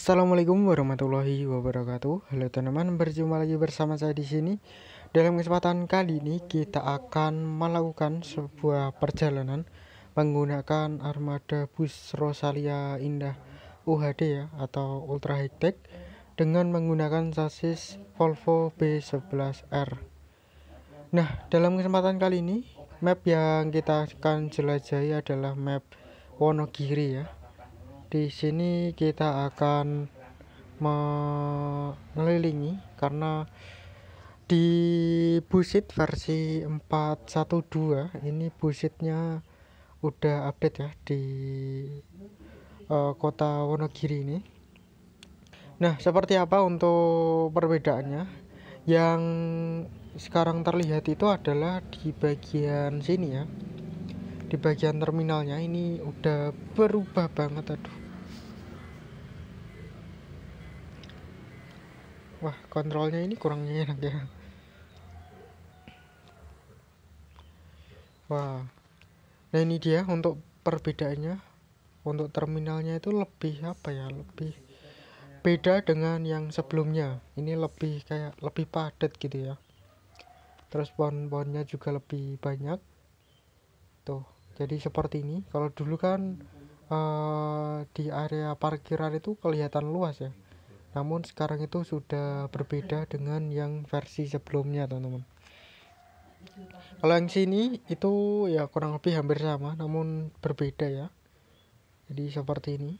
Assalamualaikum warahmatullahi wabarakatuh. Halo teman-teman, berjumpa lagi bersama saya di sini. Dalam kesempatan kali ini kita akan melakukan sebuah perjalanan menggunakan armada bus Rosalia Indah UHD ya atau Ultra High Tech dengan menggunakan sasis Volvo B11R. Nah, dalam kesempatan kali ini map yang kita akan jelajahi adalah map Wonogiri ya di sini kita akan mengelilingi karena di busit versi 412 ini busitnya udah update ya di uh, kota Wonogiri ini nah seperti apa untuk perbedaannya yang sekarang terlihat itu adalah di bagian sini ya di bagian terminalnya ini udah berubah banget aduh wah kontrolnya ini kurang enak ya wah nah ini dia untuk perbedaannya untuk terminalnya itu lebih apa ya lebih beda dengan yang sebelumnya ini lebih kayak lebih padat gitu ya terus pohon-pohonnya juga lebih banyak tuh jadi seperti ini kalau dulu kan uh, di area parkiran itu kelihatan luas ya namun sekarang itu sudah berbeda dengan yang versi sebelumnya teman-teman kalau yang sini itu ya kurang lebih hampir sama namun berbeda ya jadi seperti ini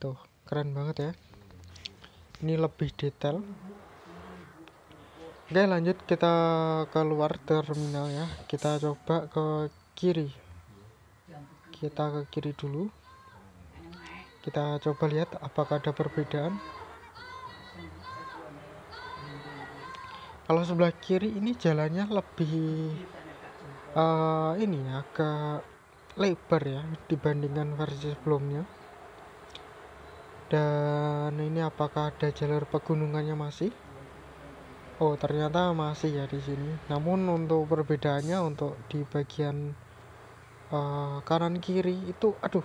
tuh keren banget ya ini lebih detail oke lanjut kita keluar terminal ya kita coba ke kiri kita ke kiri dulu kita coba lihat apakah ada perbedaan kalau sebelah kiri ini jalannya lebih uh, ini ya, agak lebar ya dibandingkan versi sebelumnya dan ini apakah ada jalur pegunungannya masih Oh ternyata masih ya di sini namun untuk perbedaannya untuk di bagian uh, kanan kiri itu aduh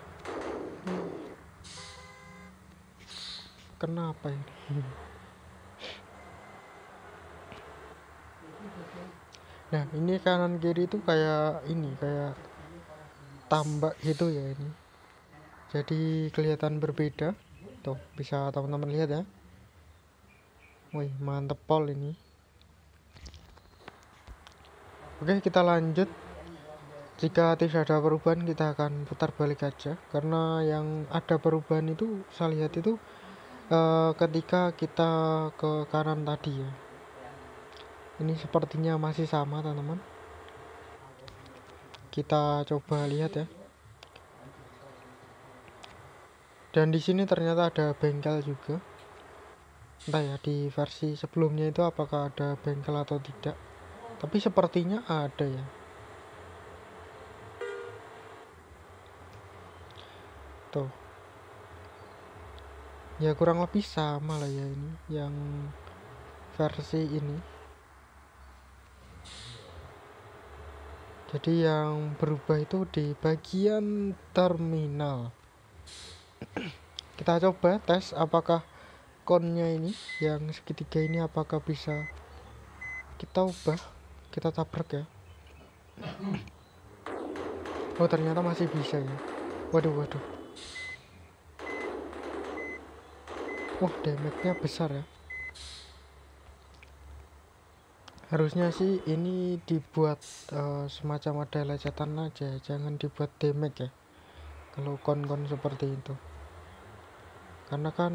kenapa ini nah ini kanan kiri itu kayak ini kayak tambak gitu ya ini jadi kelihatan berbeda tuh bisa teman-teman lihat ya wih mantep pol ini oke kita lanjut jika tidak ada perubahan kita akan putar balik aja karena yang ada perubahan itu saya lihat itu Eh, ketika kita ke kanan tadi ya ini sepertinya masih sama teman-teman kita coba lihat ya dan di sini ternyata ada bengkel juga entah ya di versi sebelumnya itu apakah ada bengkel atau tidak tapi sepertinya ada ya tuh ya kurang lebih sama lah ya ini yang versi ini jadi yang berubah itu di bagian terminal kita coba tes apakah konnya ini yang segitiga ini apakah bisa kita ubah kita tabrak ya oh ternyata masih bisa ya waduh waduh wah damage-nya besar ya harusnya sih ini dibuat uh, semacam ada lecetan aja jangan dibuat damage ya kalau kon-kon seperti itu karena kan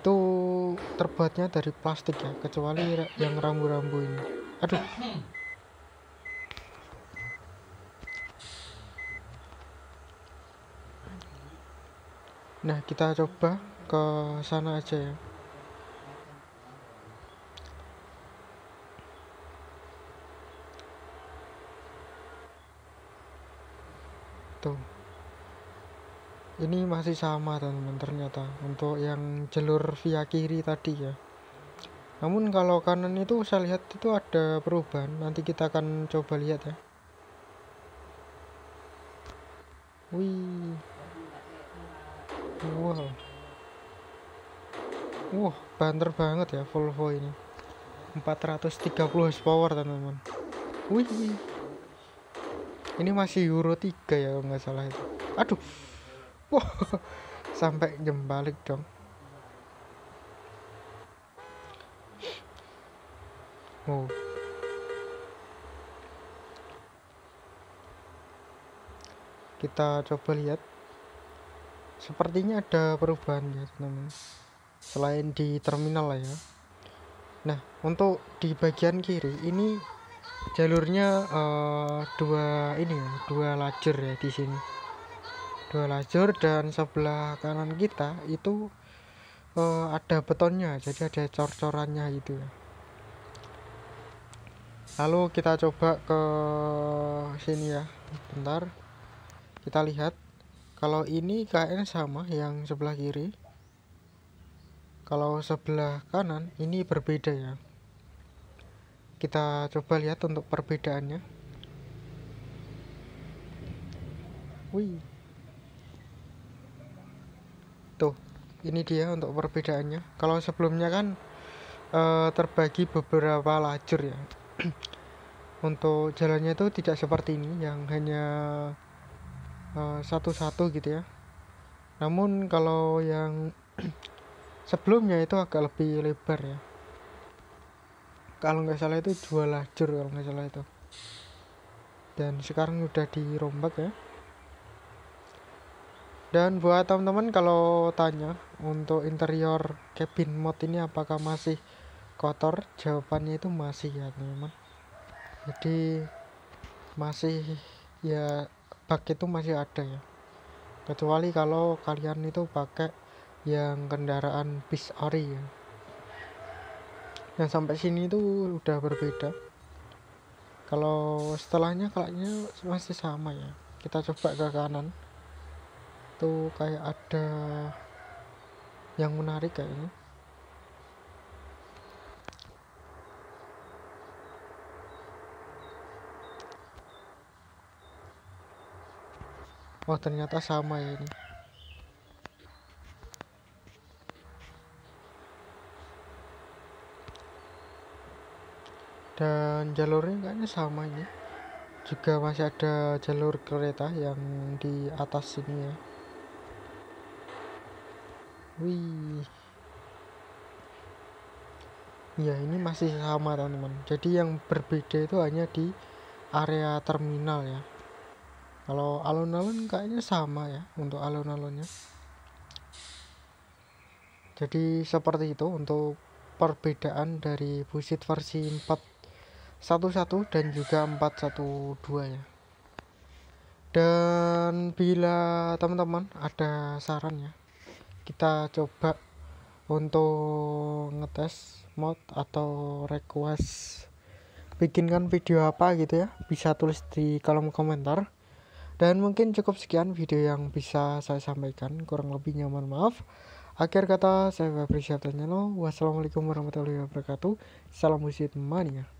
itu terbuatnya dari plastik ya kecuali yang rambu-rambu ini aduh Nah, kita coba ke sana aja ya. Tuh. Ini masih sama teman-teman ternyata untuk yang jalur via kiri tadi ya. Namun kalau kanan itu saya lihat itu ada perubahan. Nanti kita akan coba lihat ya. Wih wow wah wow, banter banget ya Volvo ini 430 horsepower teman-teman wih, ini masih Euro 3 ya kalau nggak salah itu aduh wah wow, sampai jembalik dong wow kita coba lihat sepertinya ada perubahan ya teman-teman selain di terminal lah ya nah untuk di bagian kiri ini jalurnya uh, dua ini ya dua lajur ya di sini dua lajur dan sebelah kanan kita itu uh, ada betonnya jadi ada cor-corannya itu. ya lalu kita coba ke sini ya bentar kita lihat kalau ini KN sama yang sebelah kiri kalau sebelah kanan ini berbeda ya kita coba lihat untuk perbedaannya wih tuh ini dia untuk perbedaannya kalau sebelumnya kan e, terbagi beberapa lajur ya untuk jalannya itu tidak seperti ini yang hanya Eh, satu-satu uh, gitu ya namun kalau yang sebelumnya itu agak lebih lebar ya kalau nggak salah itu dua lajur kalau nggak salah itu dan sekarang udah dirombak ya dan buat teman-teman kalau tanya untuk interior cabin mod ini apakah masih kotor? Jawabannya itu masih ya teman-teman. Jadi masih ya bug itu masih ada ya kecuali kalau kalian itu pakai yang kendaraan bis ori ya yang sampai sini itu udah berbeda kalau setelahnya kayaknya masih sama ya kita coba ke kanan tuh kayak ada yang menarik kayaknya oh ternyata sama ya ini dan jalurnya kayaknya sama ini juga masih ada jalur kereta yang di atas sini ya wih ya ini masih sama teman-teman jadi yang berbeda itu hanya di area terminal ya kalau alun-alun kayaknya sama ya untuk alun-alunnya jadi seperti itu untuk perbedaan dari busit versi 411 dan juga 412 ya dan bila teman-teman ada saran ya kita coba untuk ngetes mod atau request bikinkan video apa gitu ya bisa tulis di kolom komentar dan mungkin cukup sekian video yang bisa saya sampaikan. Kurang lebihnya mohon maaf. Akhir kata, saya Fabrizio Tanyano. Wassalamualaikum warahmatullahi wabarakatuh. Salam musik mania.